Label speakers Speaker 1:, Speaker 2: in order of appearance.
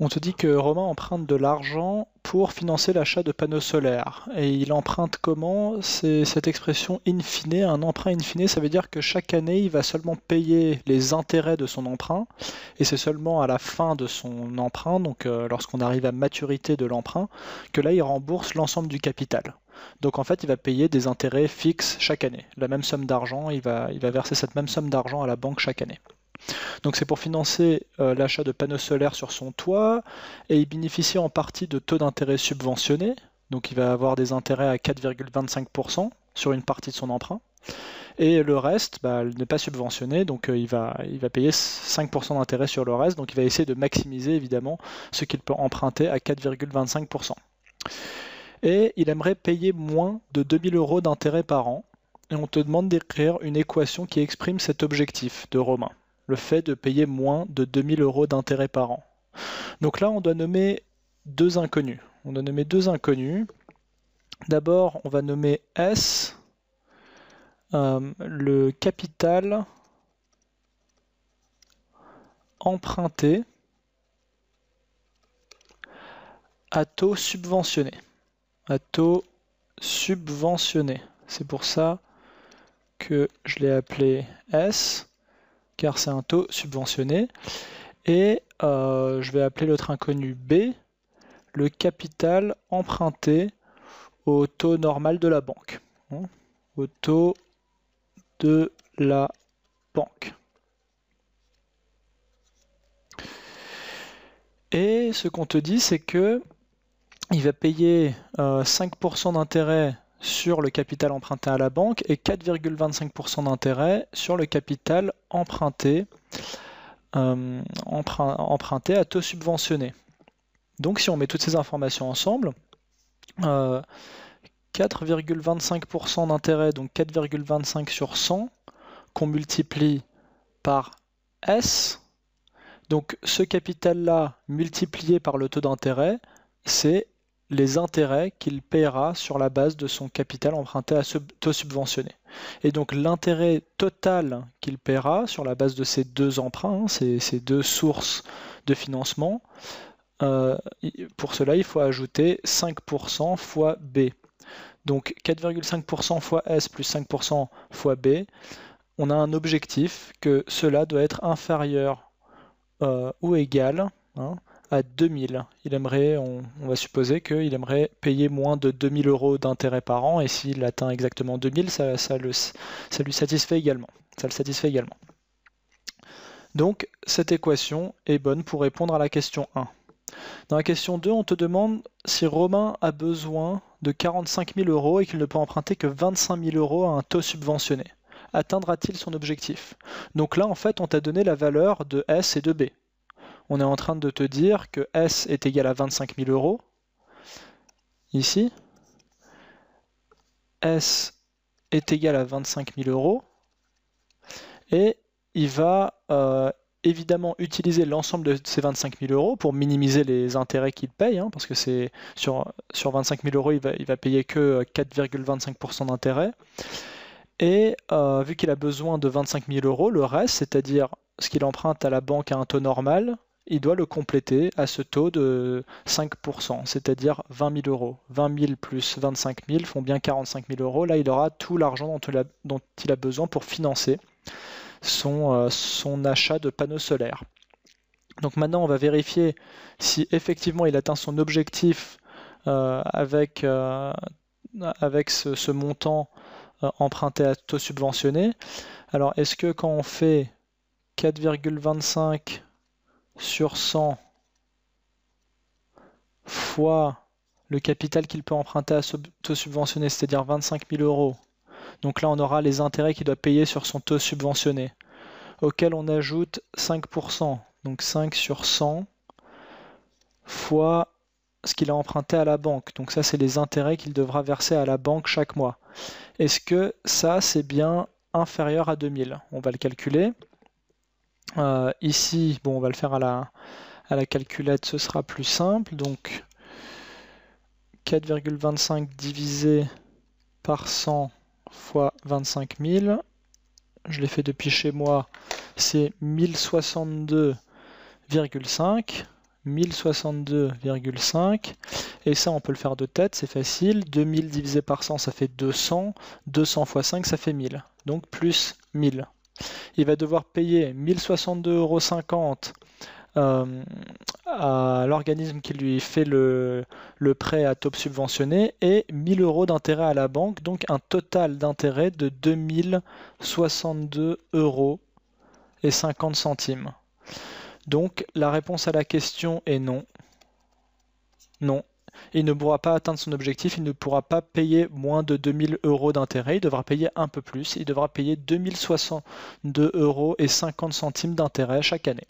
Speaker 1: On te dit que Romain emprunte de l'argent pour financer l'achat de panneaux solaires. Et il emprunte comment C'est cette expression in fine. Un emprunt in fine, ça veut dire que chaque année, il va seulement payer les intérêts de son emprunt. Et c'est seulement à la fin de son emprunt, donc euh, lorsqu'on arrive à maturité de l'emprunt, que là, il rembourse l'ensemble du capital. Donc en fait, il va payer des intérêts fixes chaque année. La même somme d'argent, il va, il va verser cette même somme d'argent à la banque chaque année. Donc c'est pour financer euh, l'achat de panneaux solaires sur son toit et il bénéficie en partie de taux d'intérêt subventionnés. Donc il va avoir des intérêts à 4,25% sur une partie de son emprunt. Et le reste bah, n'est pas subventionné, donc euh, il, va, il va payer 5% d'intérêt sur le reste. Donc il va essayer de maximiser évidemment ce qu'il peut emprunter à 4,25%. Et il aimerait payer moins de 2000 euros d'intérêt par an. Et on te demande d'écrire une équation qui exprime cet objectif de Romain le fait de payer moins de 2000 euros d'intérêt par an. Donc là, on doit nommer deux inconnus. On doit nommer deux inconnus. D'abord, on va nommer S euh, le capital emprunté à taux subventionné. À taux subventionné. C'est pour ça que je l'ai appelé S car c'est un taux subventionné. Et euh, je vais appeler l'autre inconnu B, le capital emprunté au taux normal de la banque. au taux de la banque. Et ce qu'on te dit, c'est que il va payer 5% euh, d'intérêt sur le capital emprunté à la banque et 4,25% d'intérêt sur le capital emprunté, euh, emprunté à taux subventionné. Donc si on met toutes ces informations ensemble, 4,25% euh, d'intérêt, donc 4,25 sur 100, qu'on multiplie par S. Donc ce capital-là multiplié par le taux d'intérêt, c'est les intérêts qu'il paiera sur la base de son capital emprunté à ce taux subventionné. Et donc l'intérêt total qu'il paiera sur la base de ces deux emprunts, hein, ces, ces deux sources de financement, euh, pour cela il faut ajouter 5% fois B. Donc 4,5% fois S plus 5% fois B, on a un objectif que cela doit être inférieur euh, ou égal. Hein, à 2000. Il aimerait, on, va supposer qu'il aimerait payer moins de 2000 euros d'intérêt par an, et s'il atteint exactement 2000, ça, le, ça lui satisfait également. Ça le satisfait également. Donc, cette équation est bonne pour répondre à la question 1. Dans la question 2, on te demande si Romain a besoin de 45 000 euros et qu'il ne peut emprunter que 25 000 euros à un taux subventionné. Atteindra-t-il son objectif Donc là, en fait, on t'a donné la valeur de S et de B on est en train de te dire que S est égal à 25 000 euros, ici. S est égal à 25 000 euros. Et il va euh, évidemment utiliser l'ensemble de ces 25 000 euros pour minimiser les intérêts qu'il paye, hein, parce que sur, 25 000 euros, il va, va payer que 4,25% euh, d'intérêt. Et euh, vu qu'il a besoin de 25 000 euros, le reste, c'est-à-dire ce qu'il emprunte à la banque à un taux normal, il doit le compléter à ce taux de 5%, c'est-à-dire 20 000 euros. 20 000 plus 25 000 font bien 45 000 euros. Là, il aura tout l'argent dont, il a, besoin pour financer euh, son, achat de panneaux solaires. Donc maintenant, on va vérifier si effectivement il atteint son objectif euh, euh, avec, ce, ce montant emprunté à taux subventionné. Alors, est-ce que quand on fait 4,25 sur 100 fois le capital qu'il peut emprunter à ce taux subventionné, c'est-à-dire 25 000 euros. Donc là, on aura les intérêts qu'il doit payer sur son taux subventionné, auquel on ajoute 5%, donc 5 sur 100 fois ce qu'il a emprunté à la banque. Donc ça, c'est les intérêts qu'il devra verser à la banque chaque mois. Est-ce que ça, c'est bien inférieur à 2000 On va le calculer. Euh, ici, bon, on va le faire à la, à la calculette, ce sera plus simple. Donc 4,25 divisé par 100 fois 25 000. Je l'ai fait depuis chez moi, c'est 1062,5. 1062,5. Et ça, on peut le faire de tête, c'est facile. 2000 divisé par 100, ça fait 200. 200 fois 5, ça fait 1000. Donc plus 1000. Il va devoir payer 1062,50 euros euh, à l'organisme qui lui fait le, prêt à taux subventionné et 1000 euros d'intérêt à la banque, donc un total d'intérêt de 2062,50 euros centimes. Donc la réponse à la question est non. Non, il ne pourra pas atteindre son objectif, il ne pourra pas payer moins de 2000 euros d'intérêt, il devra payer un peu plus, il devra payer 2062 euros et 50 centimes d'intérêt chaque année.